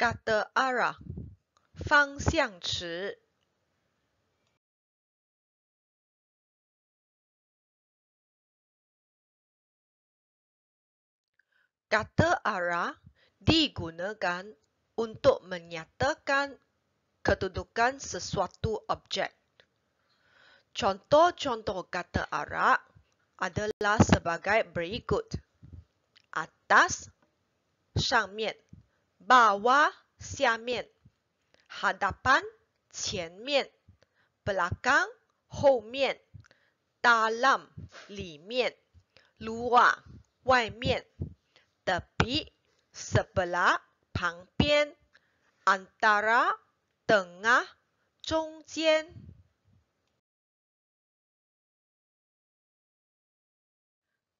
kata arah, fang siang chi. Kata arah digunakan untuk menyatakan kedudukan sesuatu objek. Contoh-contoh kata arah adalah sebagai berikut. Atas, 上面, bahwa 下面，hadapan 前面，belakang 后面，dalam 里面，luar 外面，tapi sebelah 旁边，antara 等啊中间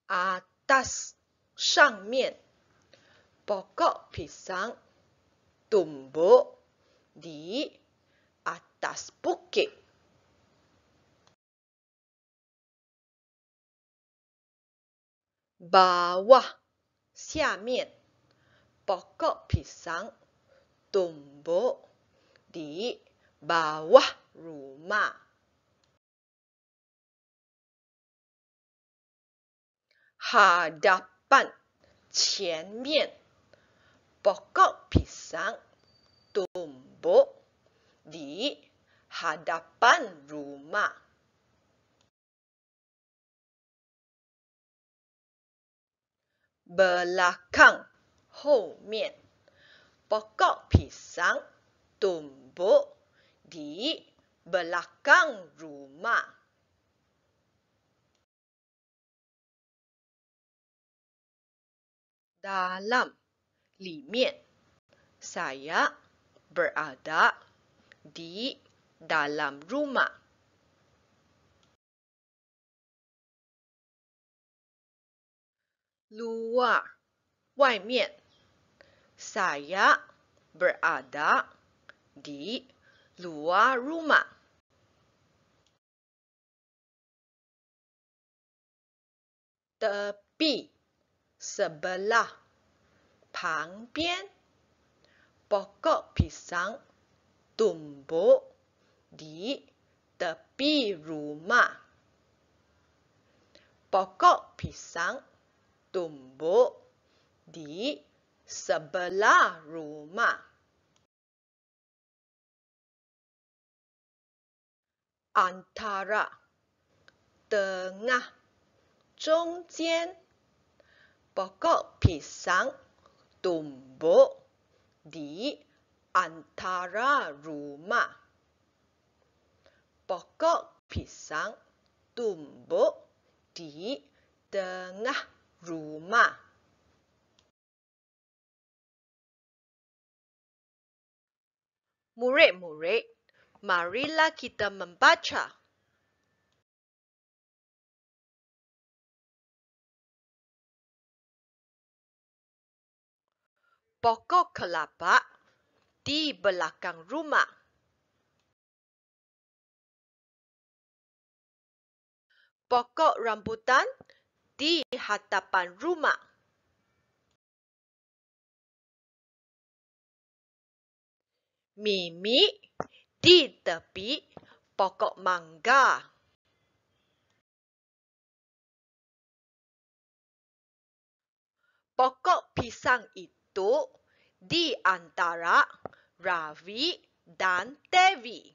，atas 上面。pokok pisang tumbuh di atas bukit. Bawah, siamin, pokok pisang tumbuh di bawah rumah. Hadapan, qianmian, pokok pisang tumbuh di hadapan rumah. Belakang, hormat. Pokok pisang tumbuh di belakang rumah. Dalam, 里面。saya berada di dalam rumah。luar 外面。saya berada di luar rumah。tepi sebelah 旁边。pokok pisang tumbuh di tepi rumah. pokok pisang tumbuh di sebelah rumah. antara tengah, tengah, pokok pisang tumbuk di antara rumah. Pokok pisang tumbuk di tengah rumah. Murid-murid, marilah kita membaca. pokok kelapa di belakang rumah. Pokok rambutan di hadapan rumah. Mimi di tepi pokok mangga. Pokok pisang itu untuk di antara Ravi dan Devi.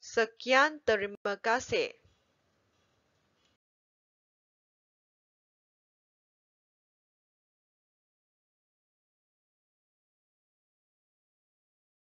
Sekian terima kasih.